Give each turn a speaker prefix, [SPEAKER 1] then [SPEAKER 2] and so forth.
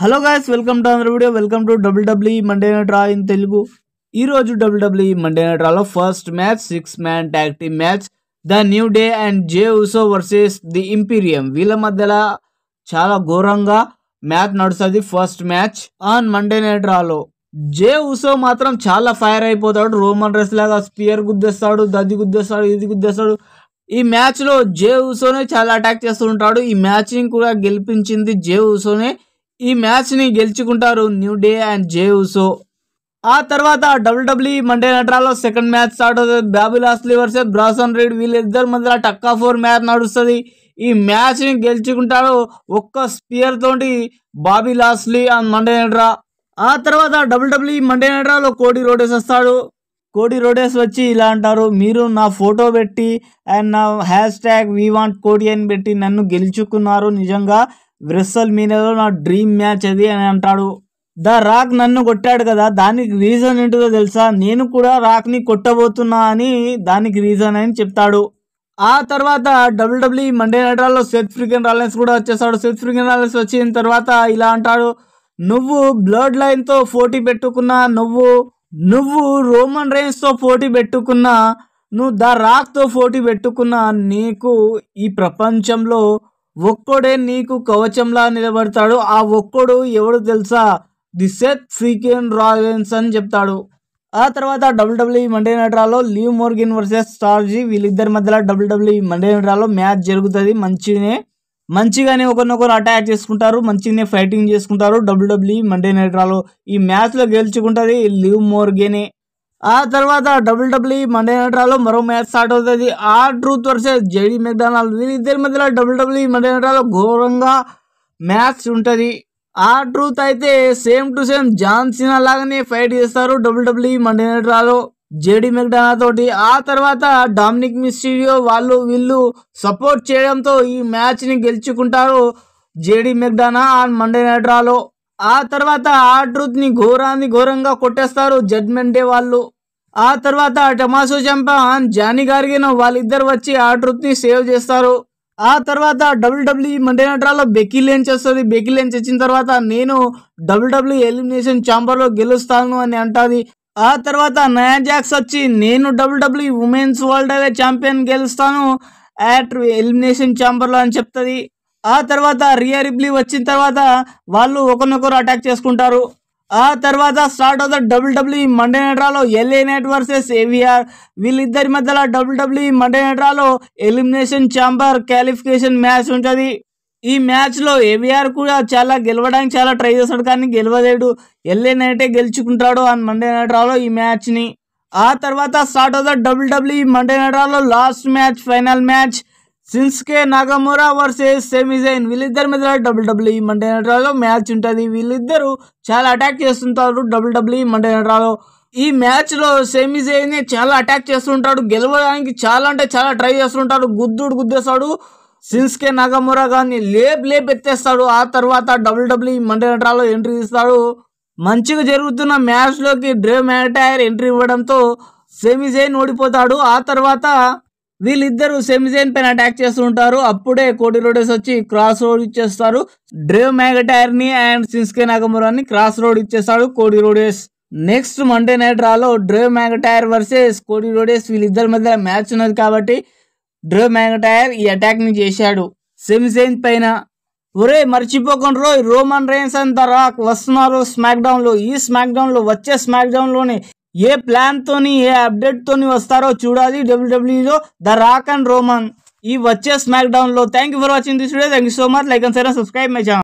[SPEAKER 1] hello guys welcome to అందర్ video welcome to WWE Monday Night Raw in Telugu ఈరోజు WWE Monday night రాలో first match six man tag team match the New Day and Jey Uso versus the Imperium వీళ్ళ మధ్యలో చాలా ఘోరంగా match నడుస్తుంది first match on Monday night రాలో Jey Uso మాత్రం చాలా ఫైర్ అయిపోతాడు రోమన్ రెస్ లాగా స్పియర్ గుద్దేస్తాడు దది గుద్దేస్తాడు ఇది గుద్దేస్తాడు ఈ మ్యాచ్లో జే ఉసోనే చాలా అటాక్ చేస్తూ ఉంటాడు ఈ మ్యాచ్ని కూడా గెలిపించింది జే ఉసోనే ఈ మ్యాచ్ని గెలుచుకుంటారు New Day and Jey Uso ఆ తర్వాత డబ్ల్యూడబ్ల్యూ మండే నట్రాలో సెకండ్ మ్యాచ్ స్టార్ట్ అవుతుంది Bobby Lashley versus Bronson Reed వీళ్ళిద్దరి మధ్య టక్కా ఫోర్ మ్యాచ్ నడుస్తుంది ఈ మ్యాచ్ని గెలుచుకుంటారు ఒక్క స్పియర్ తోటి బాబీ లాస్లీ అండ్ మండే నట్రా ఆ తర్వాత డబ్ల్యూడబ్ల్యూ మండే నట్రాలో కోడి రోడేస్ వస్తాడు కోడి రోడేస్ వచ్చి ఇలా అంటారు మీరు నా ఫోటో పెట్టి అండ్ నా హ్యాష్ ట్యాగ్ వీ వాంట్ కోడి అని పెట్టి నన్ను గెలుచుకున్నారు నిజంగా వ్రెస్సల్ మీనలో నా డ్రీమ్ మ్యాచ్ అది అని అంటాడు ద రాక్ నన్ను కొట్టాడు కదా దానికి రీజన్ ఏంటిదో తెలుసా నేను కూడా రాక్ని కొట్టబోతున్నా అని దానికి రీజన్ అని చెప్తాడు ఆ తర్వాత WW Monday night Seth Freakin Rollins కూడా వచ్చేసాడు సెత్ ఫ్రికెన్ రాలెన్స్ వచ్చిన తర్వాత ఇలా అంటాడు నువ్వు బ్లడ్ లైన్తో పోటీ పెట్టుకున్నా నువ్వు నువ్వు రోమన్ రేంజ్తో పోటీ పెట్టుకున్నా నువ్వు ద రాక్తో పోటీ పెట్టుకున్నా నీకు ఈ ప్రపంచంలో ఒక్కడే నీకు కవచంలా నిలబడతాడు ఆ ఒక్కడు ఎవడు తెలుసా ది సెత్ ఫ్రీకెన్ రాయల్స్ అని చెప్తాడు ఆ తర్వాత WWE Monday night Liv Morgan versus స్టార్జీ వీళ్ళిద్దరి మధ్యలో డబ్ల్యూడబ్ల్యూఈ మండే నైట్ మ్యాచ్ జరుగుతుంది మంచినే మంచిగానే ఒకరినొకరు అటాక్ చేసుకుంటారు మంచినే ఫైటింగ్ చేసుకుంటారు డబ్ల్యూడబ్ల్యూఈ మండే నైట్ ఈ మ్యాచ్లో గెలుచుకుంటుంది లీవ్ మోర్గెనే ఆ తర్వాత డబ్ల్యూడబ్ల్యూఈ మండే నైట్ మరో మ్యాచ్ స్టార్ట్ అవుతుంది R Truth versus JD McDonagh వీరిద్దరి మధ్యలో డబ్ల్యూడబ్ల్యూఈ మండే నైట్ ఘోరంగా మ్యాచ్ ఉంటుంది ఆ ట్రూత్ అయితే same to same John Cena లాగానే ఫైట్ చేస్తారు WWE Monday night JD JD McDonagh తోటి ఆ తర్వాత డామినిక్ మిస్టీరియో వాళ్ళు వీళ్ళు సపోర్ట్ చేయడంతో ఈ మ్యాచ్ని గెలుచుకుంటారు JD McDonagh on Monday night ఆ తర్వాత ఆ ట్రూత్ని ఘోరాన్ని ఘోరంగా కొట్టేస్తారు జడ్మెంట్ డే వాళ్ళు ఆ తర్వాత టమాసో చంపాన్ జానీ గారికి వాళ్ళిద్దరు వచ్చి ఆ ని సేవ్ చేస్తారు ఆ తర్వాత డబ్ల్యూడబ్ల్యూ నటరాలో బెక్కీ లేన్స్ వస్తుంది బెక్కీ లేన్స్ వచ్చిన తర్వాత నేను డబ్ల్యూడబ్ల్యూ ఎలిమినేషన్ లో గెలుస్తాను అని అంటుంది ఆ తర్వాత నయా జాక్స్ వచ్చి నేను డబ్ల్యూడబ్ల్యూ ఉమెన్స్ వరల్డ్ అవే ఛాంపియన్ గెలుస్తాను యాట్ ఎలిమినేషన్ లో అని చెప్తుంది ఆ తర్వాత రియా రిబ్లీ వచ్చిన తర్వాత వాళ్ళు ఒకరినొకరు అటాక్ చేసుకుంటారు ఆ తర్వాత స్టార్ట్ అవుతుంది డబ్ల్యూడబ్ల్యూఈ మండే నెట్రాలో ఎల్ఏ నెట్ వర్సెస్ ఏవిఆర్ వీళ్ళిద్దరి మధ్యలో డబ్ల్యూడబ్ల్యూఈ మండే నెట్రాలో ఎలిమినేషన్ ఛాంబర్ క్వాలిఫికేషన్ మ్యాచ్ ఉంటుంది ఈ మ్యాచ్లో ఏవిఆర్ కూడా చాలా గెలవడానికి చాలా ట్రై చేస్తాడు కానీ గెలవలేడు ఎల్ఏ నైటే గెలుచుకుంటాడు అని మండే నైట్ రాలో ఈ మ్యాచ్ని ఆ తర్వాత స్టార్ట్ అవుతుంది WWE Monday night last match final match Shinsuke Nakamura versus Sami వీళ్ళిద్దరి మీద డబుల్ డబ్ల్యూ మండే నటరాలో మ్యాచ్ ఉంటుంది వీళ్ళిద్దరూ చాలా అటాక్ చేస్తుంటారు డబుల్ డబ్ల్యూ మండే నటరాలో ఈ మ్యాచ్లో సెమీజైన్ చాలా అటాక్ చేస్తుంటాడు గెలవడానికి చాలా అంటే చాలా ట్రై చేస్తుంటాడు గుద్దుడు గుద్దేస్తాడు సిన్స్కే నాగమోరా కానీ లేప్ లేప్ ఎత్తేస్తాడు ఆ తర్వాత డబుల్ డబ్ల్యూ మండే నటరాలో ఎంట్రీ ఇస్తాడు మంచిగా జరుగుతున్న మ్యాచ్లోకి డ్రే మ్యాటైర్ ఎంట్రీ ఇవ్వడంతో సెమీజైన్ ఓడిపోతాడు ఆ తర్వాత వీళ్ళిద్దరూ సెమిజైన్ పైన అటాక్ చేస్తూ ఉంటారు అప్పుడే కోటి రోడేస్ వచ్చి క్రాస్ రోడ్ ఇచ్చేస్తారు డ్రేవ్ మ్యాగటైర్ ని అండ్ సిన్స్కే నాగమూరాన్ని క్రాస్ రోడ్ ఇచ్చేస్తాడు Cody Rhodes next Monday night రాలో Drew McIntyre versus Cody Rhodes వీళ్ళిద్దరి మధ్య మ్యాచ్ ఉన్నది కాబట్టి డ్రేవ్ మ్యాగటైర్ ఈ అటాక్ని చేశాడు సెమిజైన్ పైన ఒరే మర్చిపోకుండా రోయ్ Roman Reigns and the Rock వస్తున్నారు స్మాక్ లో ఈ స్మాక్ లో వచ్చే స్మాక్ డౌన్లోనే ये प्लान तो नहीं है अपडेट तो नहीं वस्तारो चूड़ा डब्ल्यूडब्ल्यू लो द राक एंड रोमन ये वच्चे स्मैकडाउन लो thank you for watching this video thank you so much like and subscribe my channel